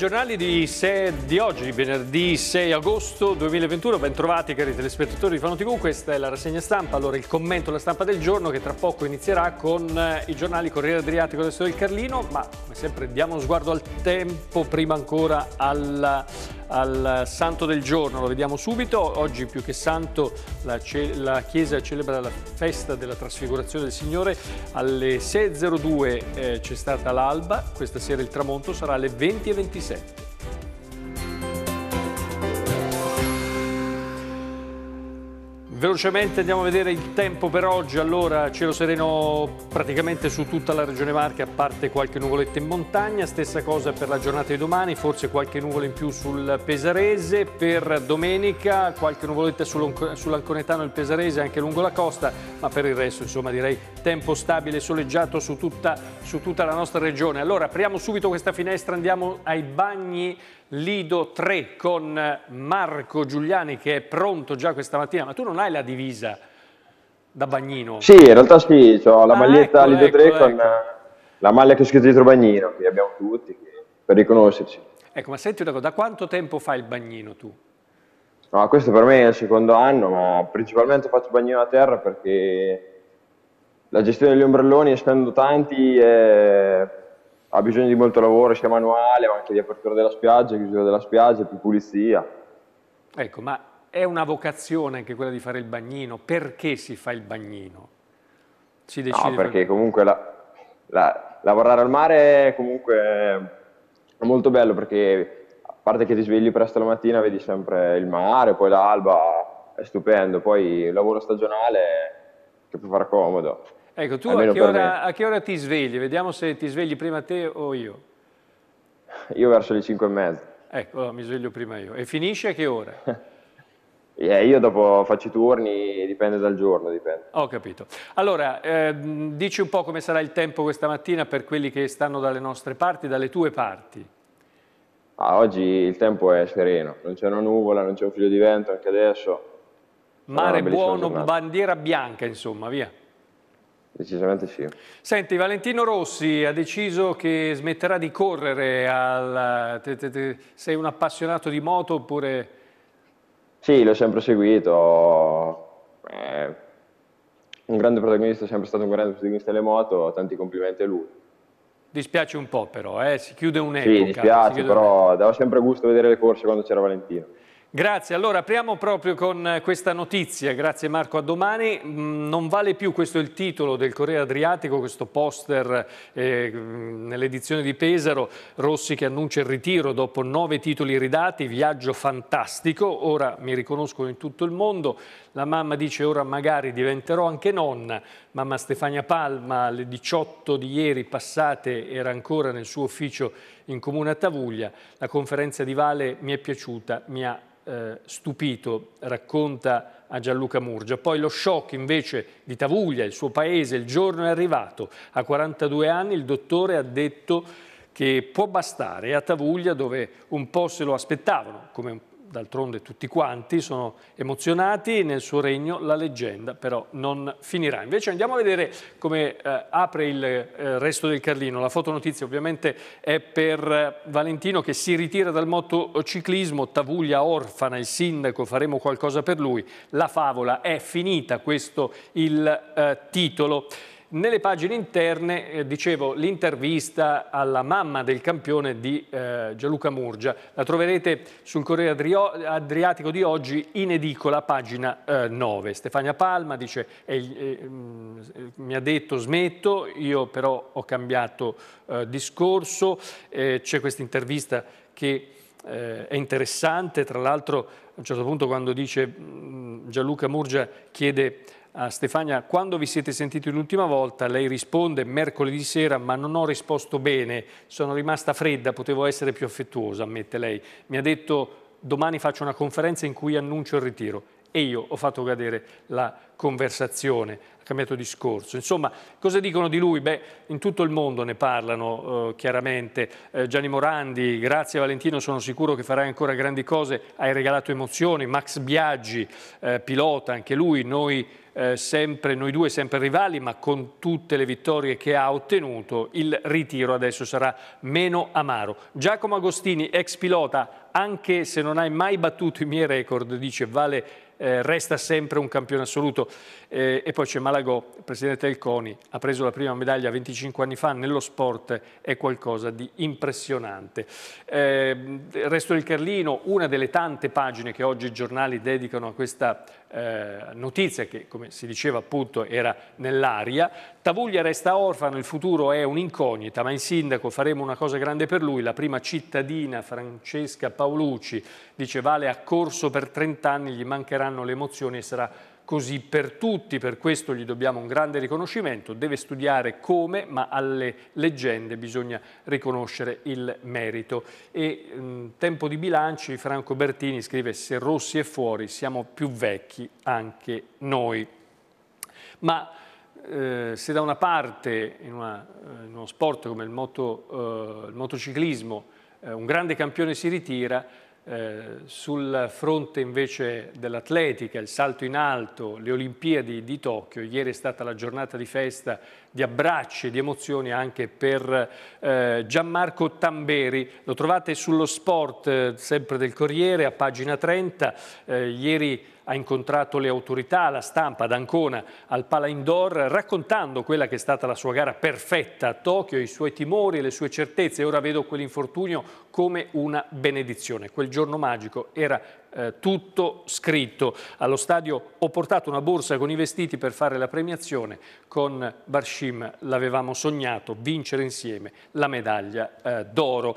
giornali di, 6, di, oggi, venerdì 6 agosto 2021. Bentrovati cari telespettatori di Fano TV, questa è la rassegna stampa. Allora il commento, la stampa del giorno che tra poco inizierà con eh, i giornali Corriere Adriatico, Adesso del Carlino, ma sempre diamo uno sguardo al tempo, prima ancora alla, al santo del giorno, lo vediamo subito. Oggi più che santo la, la Chiesa celebra la festa della trasfigurazione del Signore. Alle 6.02 eh, c'è stata l'alba, questa sera il tramonto sarà alle 20.27. Velocemente andiamo a vedere il tempo per oggi, allora cielo sereno praticamente su tutta la regione Marche, a parte qualche nuvoletta in montagna, stessa cosa per la giornata di domani, forse qualche nuvola in più sul Pesarese, per domenica qualche nuvoletta sull'Anconetano e il Pesarese anche lungo la costa, ma per il resto insomma direi tempo stabile e soleggiato su tutta, su tutta la nostra regione. Allora apriamo subito questa finestra, andiamo ai bagni Lido 3 con Marco Giuliani che è pronto già questa mattina, ma tu non hai la divisa da bagnino? Sì, in realtà sì, ho la ah, maglietta ecco, Lido 3 ecco. con ecco. Eh, la maglia che ho scritto dietro bagnino, che abbiamo tutti, per riconoscerci. Ecco, ma senti una cosa, da quanto tempo fai il bagnino tu? No, questo per me è il secondo anno, ma principalmente faccio bagnino a terra perché la gestione degli ombrelloni, essendo tanti, è ha bisogno di molto lavoro sia manuale ma anche di apertura della spiaggia, chiusura della spiaggia, più pulizia. Ecco, ma è una vocazione anche quella di fare il bagnino. Perché si fa il bagnino? Si decide no, perché per... comunque la, la, lavorare al mare comunque è molto bello perché a parte che ti svegli presto la mattina vedi sempre il mare, poi l'alba, è stupendo. Poi il lavoro stagionale che può far comodo. Ecco, tu a che, ora, a che, ora, ti svegli? Vediamo se ti svegli prima te o io. Io verso le 5 e mezza. Ecco, allora, mi sveglio prima io. E finisce a che ora? Eh, io dopo faccio i turni, dipende dal giorno. Dipende. Ho capito. Allora, eh, dici un po' come sarà il tempo questa mattina per quelli che stanno dalle nostre parti, dalle tue parti. Ah, oggi il tempo è sereno, non c'è una nuvola, non c'è un filo di vento anche adesso. Mare buono, giornata. bandiera bianca, insomma, via. Decisamente sì. Senti, Valentino Rossi ha deciso che smetterà di correre, al... sei un appassionato di moto oppure... Sì, l'ho sempre seguito, eh, un grande protagonista, è sempre stato un grande protagonista delle moto, tanti complimenti a lui. Dispiace un po' però, eh? si chiude un'epoca. Sì, dispiace, però dava sempre gusto vedere le corse quando c'era Valentino. Grazie, allora apriamo proprio con eh, questa notizia, grazie Marco, a domani. Mm, non vale più, questo è il titolo del Corriere Adriatico, questo poster eh, mm, nell'edizione di Pesaro, Rossi che annuncia il ritiro dopo nove titoli ridati, viaggio fantastico, ora mi riconoscono in tutto il mondo, la mamma dice ora magari diventerò anche nonna, Mamma Stefania Palma alle 18 di ieri passate era ancora nel suo ufficio in Comune a Tavuglia. La conferenza di Vale mi è piaciuta, mi ha eh, stupito, racconta a Gianluca Murgia. Poi lo shock invece di Tavuglia, il suo paese, il giorno è arrivato. A 42 anni il dottore ha detto che può bastare. E a Tavuglia, dove un po' se lo aspettavano, come un d'altronde tutti quanti sono emozionati, nel suo regno la leggenda però non finirà. Invece andiamo a vedere come eh, apre il eh, resto del Carlino. La fotonotizia ovviamente è per eh, Valentino che si ritira dal motociclismo, Tavuglia orfana, il sindaco, faremo qualcosa per lui. La favola è finita, questo il eh, titolo. Nelle pagine interne, eh, dicevo, l'intervista alla mamma del campione di eh, Gianluca Murgia. La troverete sul Corriere Adrio Adriatico di oggi in edicola, pagina eh, 9. Stefania Palma dice, eh, mm, mi ha detto smetto, io però ho cambiato eh, discorso. Eh, c'è questa intervista che è interessante, tra l'altro a un certo punto quando dice mm, Gianluca Murgia chiede a Stefania quando vi siete sentiti l'ultima volta, lei risponde mercoledì sera ma non ho risposto bene, sono rimasta fredda, potevo essere più affettuosa, ammette lei. Mi ha detto domani faccio una conferenza in cui annuncio il ritiro e io ho fatto cadere la conversazione ha cambiato discorso. Insomma, cosa dicono di lui? Beh, in tutto il mondo ne parlano eh, chiaramente. Eh, Gianni Morandi, grazie Valentino, sono sicuro che farai ancora grandi cose, hai regalato emozioni. Max Biaggi, eh, pilota, anche lui, noi, eh, sempre, noi due sempre rivali, ma con tutte le vittorie che ha ottenuto, il ritiro adesso sarà meno amaro. Giacomo Agostini, ex pilota, anche se non hai mai battuto i miei record, dice Vale eh, resta sempre un campione assoluto. Eh, e poi c'è Mario Malago, presidente del CONI, ha preso la prima medaglia 25 anni fa nello sport è qualcosa di impressionante. Eh, il resto del Carlino, una delle tante pagine che oggi i giornali dedicano a questa eh, notizia che, come si diceva appunto, era nell'aria. Tavuglia resta orfano, il futuro è un'incognita, ma in sindaco faremo una cosa grande per lui. La prima cittadina, Francesca Paolucci, dice Vale ha corso per 30 anni, gli mancheranno le emozioni e sarà così per tutti, per questo gli dobbiamo un grande riconoscimento, deve studiare come, ma alle leggende bisogna riconoscere il merito. E in mm, tempo di bilanci, Franco Bertini scrive se Rossi è fuori siamo più vecchi anche noi. Ma eh, se da una parte in, una, eh, in uno sport come il, moto, eh, il motociclismo eh, un grande campione si ritira, eh, sul fronte invece dell'atletica, il salto in alto, le Olimpiadi di Tokyo, ieri è stata la giornata di festa, di abbracci, e di emozioni anche per eh, Gianmarco Tamberi. Lo trovate sullo sport, eh, sempre del Corriere, a pagina 30. Eh, ieri ha incontrato le autorità, la stampa ad Ancona, al Pala Indoor, raccontando quella che è stata la sua gara perfetta a Tokyo, i suoi timori, e le sue certezze. Ora vedo quell'infortunio come una benedizione. Quel giorno magico era eh, tutto scritto. Allo stadio ho portato una borsa con i vestiti per fare la premiazione. Con Barshim l'avevamo sognato vincere insieme la medaglia eh, d'oro.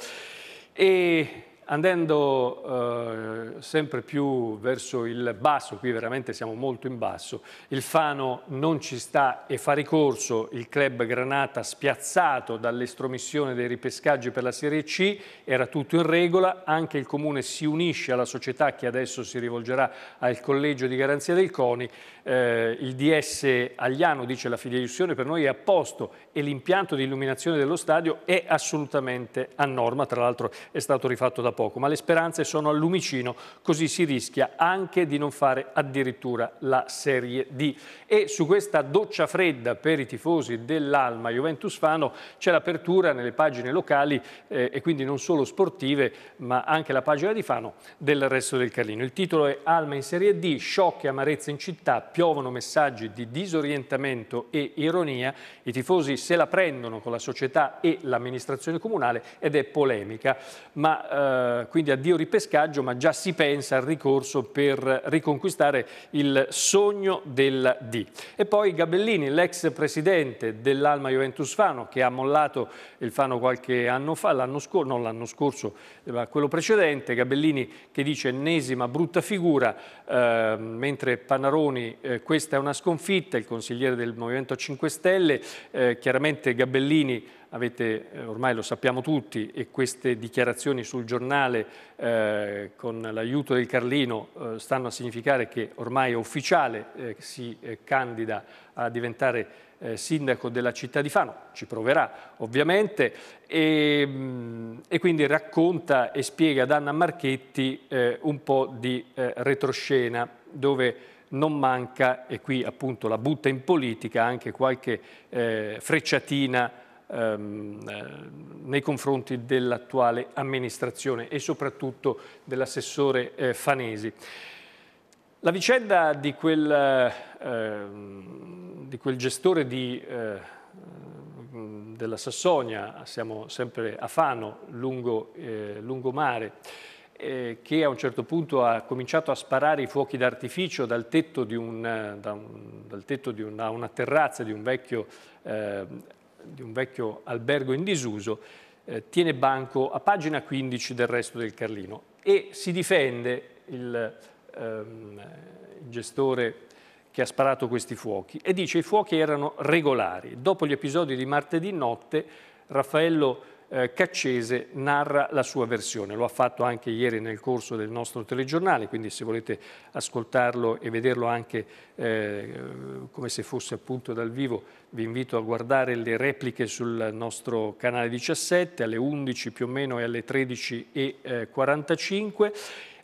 E Andando eh, sempre più verso il basso, qui veramente siamo molto in basso, il Fano non ci sta e fa ricorso il club Granata spiazzato dall'estromissione dei ripescaggi per la Serie C, era tutto in regola, anche il Comune si unisce alla società che adesso si rivolgerà al collegio di garanzia del CONI, eh, il DS Agliano dice la fidelizione per noi è a posto e l'impianto di illuminazione dello stadio è assolutamente a norma, tra l'altro è stato rifatto da poco, ma le speranze sono al lumicino, così si rischia anche di non fare addirittura la Serie D. E su questa doccia fredda per i tifosi dell'Alma Juventus Fano c'è l'apertura nelle pagine locali eh, e quindi non solo sportive, ma anche la pagina di Fano del resto del Carlino. Il titolo è Alma in Serie D, sciocche amarezze in città, piovono messaggi di disorientamento e ironia, i tifosi se la prendono con la società e l'amministrazione comunale ed è polemica, ma eh, eh, quindi addio ripescaggio, ma già si pensa al ricorso per riconquistare il sogno della D. E poi Gabellini, l'ex presidente dell'Alma Juventus Fano, che ha mollato il Fano qualche anno fa, l'anno scorso, non l'anno scorso, ma quello precedente, Gabellini che dice ennesima brutta figura, eh, mentre Panaroni eh, questa è una sconfitta, il consigliere del Movimento 5 Stelle, eh, chiaramente Gabellini avete, eh, ormai lo sappiamo tutti, e queste dichiarazioni sul giornale eh, con l'aiuto del Carlino eh, stanno a significare che ormai è ufficiale, eh, si eh, candida a diventare eh, sindaco della città di Fano, ci proverà ovviamente, e, mm, e quindi racconta e spiega ad Anna Marchetti un po' di retroscena dove non manca, e qui appunto la butta in politica, anche qualche frecciatina ehm, eh, nei confronti dell'attuale amministrazione e soprattutto dell'assessore eh, Fanesi. La vicenda di quel, eh, ehm, di quel gestore di, eh, mm, della Sassonia, siamo sempre a Fano, lungo, eh, lungomare, eh, che a un certo punto ha cominciato a sparare i fuochi d'artificio dal tetto, di, un, eh, da un, dal tetto di una, una, terrazza di un vecchio ehm, di un vecchio albergo in disuso, eh, tiene banco a pagina 15 del resto del Carlino e si difende il, ehm, il gestore che ha sparato questi fuochi e dice i fuochi erano regolari. Dopo gli episodi di martedì notte, Raffaello eh, Caccese narra la sua versione. Lo ha fatto anche ieri nel corso del nostro telegiornale, quindi se volete ascoltarlo e vederlo anche eh, come se fosse appunto dal vivo, vi invito a guardare le repliche sul nostro canale 17 alle 11 più o meno e alle 13.45 eh,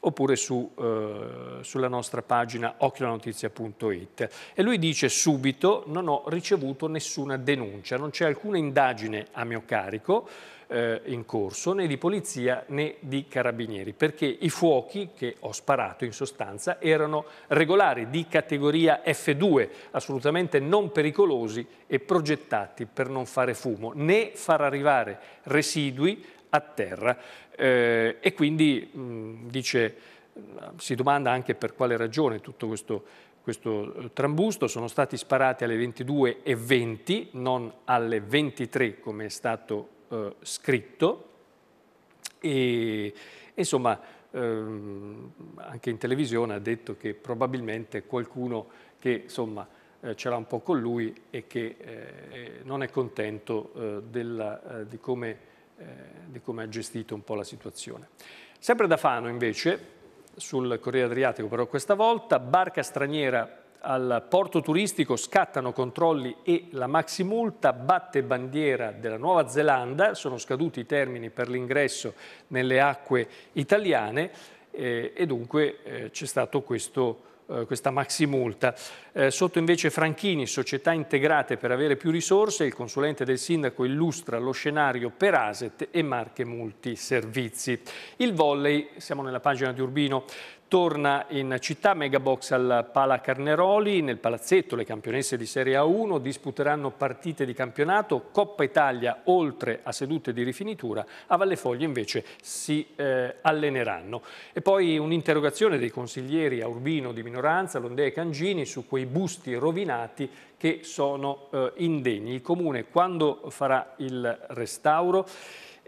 oppure su, eh, sulla nostra pagina occhiolanotizia.it. E lui dice subito non ho ricevuto nessuna denuncia, non c'è alcuna indagine a mio carico, eh, in corso, né di polizia né di carabinieri, perché i fuochi che ho sparato in sostanza erano regolari di categoria F2, assolutamente non pericolosi e progettati per non fare fumo, né far arrivare residui a terra. Eh, e quindi mh, dice, si domanda anche per quale ragione tutto questo questo eh, trambusto, sono stati sparati alle 22.20, non alle 23 come è stato eh, scritto e insomma ehm, anche in televisione ha detto che probabilmente qualcuno che insomma eh, c'era un po' con lui e che eh, eh non è contento eh, della, eh, di, come, di come ha gestito un po' la situazione. Sempre da Fano invece, sul Corriere Adriatico però questa volta, barca straniera al porto turistico scattano controlli e la maximulta batte bandiera della Nuova Zelanda, sono scaduti i termini per l'ingresso nelle acque italiane eh, e dunque eh, c'è stato questo eh, questa maximulta. Eh, sotto invece Franchini, società integrate per avere più risorse, il consulente del sindaco illustra lo scenario per Aset e Marche Multiservizi. Il volley, siamo nella pagina di Urbino, Torna in città Megabox al Pala Carneroli, nel palazzetto le campionesse di Serie A1 disputeranno partite di campionato, Coppa Italia oltre a sedute di rifinitura, a Vallefoglie invece si eh, alleneranno. E poi un'interrogazione dei consiglieri a Urbino di minoranza, Londè e Cangini, su quei busti rovinati che sono eh, indegni. Il Comune quando farà il restauro?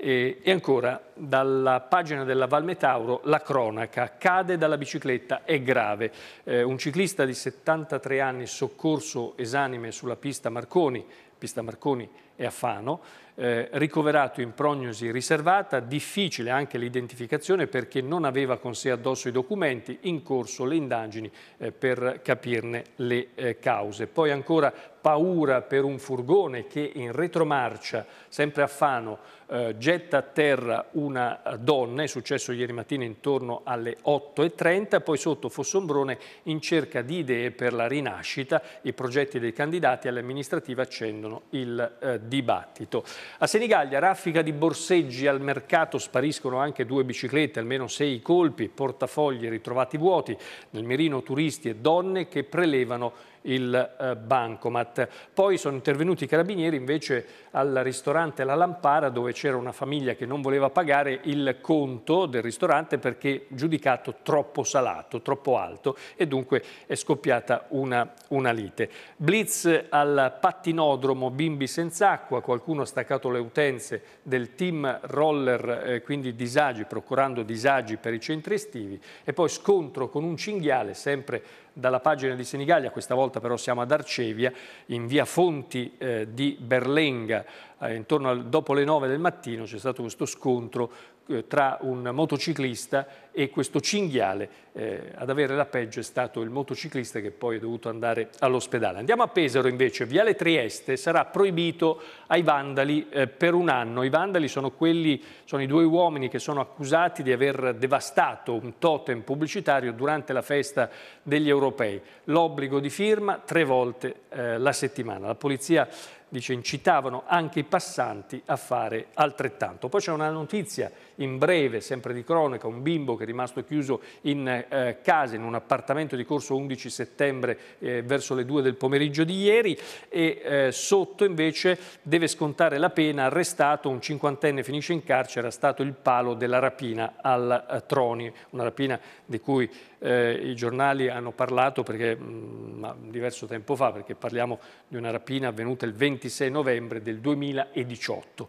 E, ancora, dalla pagina della Valmetauro, la cronaca, cade dalla bicicletta, è grave. Eh, un ciclista di 73 anni, soccorso esanime sulla pista Marconi, pista Marconi e a Fano, eh, ricoverato in prognosi riservata, difficile anche l'identificazione perché non aveva con sé addosso i documenti, in corso le indagini eh, per capirne le eh, cause. Poi ancora paura per un furgone che in retromarcia, sempre a Fano, eh, getta a terra una donna, è successo ieri mattina intorno alle 8.30, poi sotto Fossombrone in cerca di idee per la rinascita, i progetti dei candidati all'amministrativa accendono il eh, dibattito. A Senigallia, raffica di borseggi al mercato, spariscono anche due biciclette, almeno sei colpi, portafogli ritrovati vuoti, nel mirino turisti e donne che prelevano il eh, bancomat. Poi sono intervenuti i carabinieri invece al ristorante La Lampara dove c'era una famiglia che non voleva pagare il conto del ristorante perché giudicato troppo salato, troppo alto e dunque è scoppiata una, una lite. Blitz al pattinodromo Bimbi senza acqua, qualcuno ha staccato le utenze del team roller, eh, quindi disagi, procurando disagi per i centri estivi e poi scontro con un cinghiale sempre dalla pagina di Senigallia, questa volta però siamo ad Arcevia, in via Fonti eh, di Berlenga, eh, intorno al, dopo le 9 del mattino c'è stato questo scontro eh, tra un motociclista e questo cinghiale. Eh, ad avere la peggio è stato il motociclista che poi è dovuto andare all'ospedale. Andiamo a Pesaro invece, Viale Trieste sarà proibito ai vandali eh, per un anno. I vandali sono, quelli, sono i due uomini che sono accusati di aver devastato un totem pubblicitario durante la festa degli europei. L'obbligo di firma tre volte eh, la settimana. La polizia dice, incitavano anche i passanti a fare altrettanto. Poi c'è una notizia in breve, sempre di cronaca, un bimbo che è rimasto chiuso in eh, casa, in un appartamento di corso 11 settembre eh, verso le 2 del pomeriggio di ieri e eh, sotto invece deve scontare la pena, arrestato, un cinquantenne finisce in carcere, era stato il palo della rapina al eh, Troni, una rapina di cui eh, i giornali hanno parlato perché mh, ma diverso tempo fa, perché parliamo di una rapina avvenuta il 26 novembre del 2018.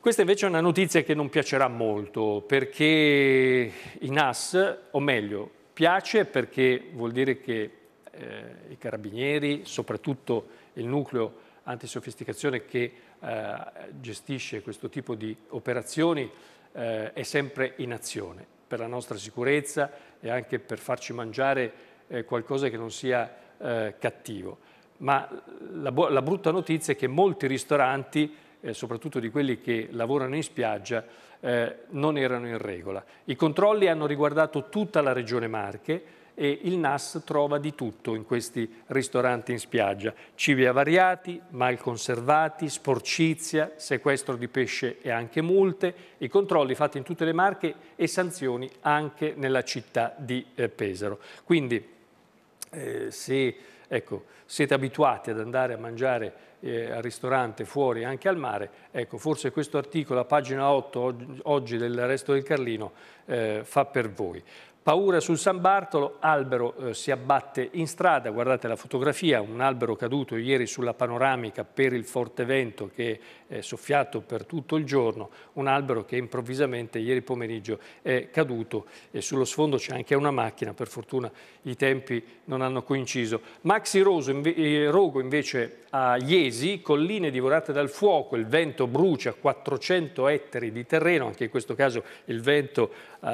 Questa invece è una notizia che non piacerà molto, perché i NAS, o meglio, piace perché vuol dire che eh, i carabinieri, soprattutto il nucleo antisofisticazione che eh, gestisce questo tipo di operazioni, eh, è sempre in azione per la nostra sicurezza e anche per farci mangiare eh, qualcosa che non sia eh, cattivo. Ma la, la, brutta notizia è che molti ristoranti, eh, soprattutto di quelli che lavorano in spiaggia, eh, non erano in regola. I controlli hanno riguardato tutta la regione Marche, e il NAS trova di tutto in questi ristoranti in spiaggia. Cibi avariati, mal conservati, sporcizia, sequestro di pesce e anche multe, i controlli fatti in tutte le marche e sanzioni anche nella città di eh, Pesaro. Quindi eh, se ecco, siete abituati ad andare a mangiare eh, al ristorante, fuori, anche al mare, ecco, forse questo articolo, a pagina 8 oggi del Resto del Carlino, eh, fa per voi. Paura sul San Bartolo, albero eh, si abbatte in strada, guardate la fotografia, un albero caduto ieri sulla panoramica per il forte vento che è soffiato per tutto il giorno, un albero che improvvisamente ieri pomeriggio è caduto e sullo sfondo c'è anche una macchina, per fortuna i tempi non hanno coinciso. Maxi Roso, inve eh, Rogo invece a Iesi, colline divorate dal fuoco, il vento brucia 400 ettari di terreno, anche in questo caso il vento eh,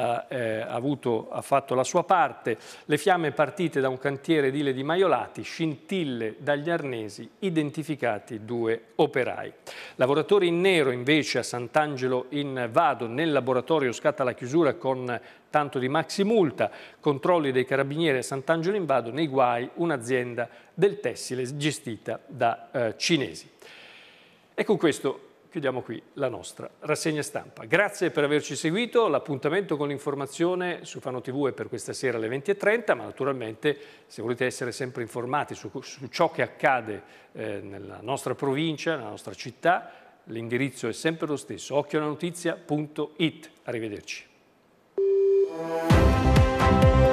ha avuto ha fatto la sua parte, le fiamme partite da un cantiere edile di Maiolati, scintille dagli arnesi, identificati due operai. Lavoratori in nero invece a Sant'Angelo in Vado, nel laboratorio scatta la chiusura con tanto di maxi multa, controlli dei carabinieri a Sant'Angelo in Vado, nei guai un'azienda del tessile gestita da eh, cinesi. E con questo chiudiamo qui la nostra rassegna stampa. Grazie per averci seguito, l'appuntamento con l'informazione su Fano TV è per questa sera alle 20.30, ma naturalmente se volete essere sempre informati su, su ciò che accade eh, nella nostra provincia, nella nostra città, l'indirizzo è sempre lo stesso, occhionanotizia.it. Arrivederci.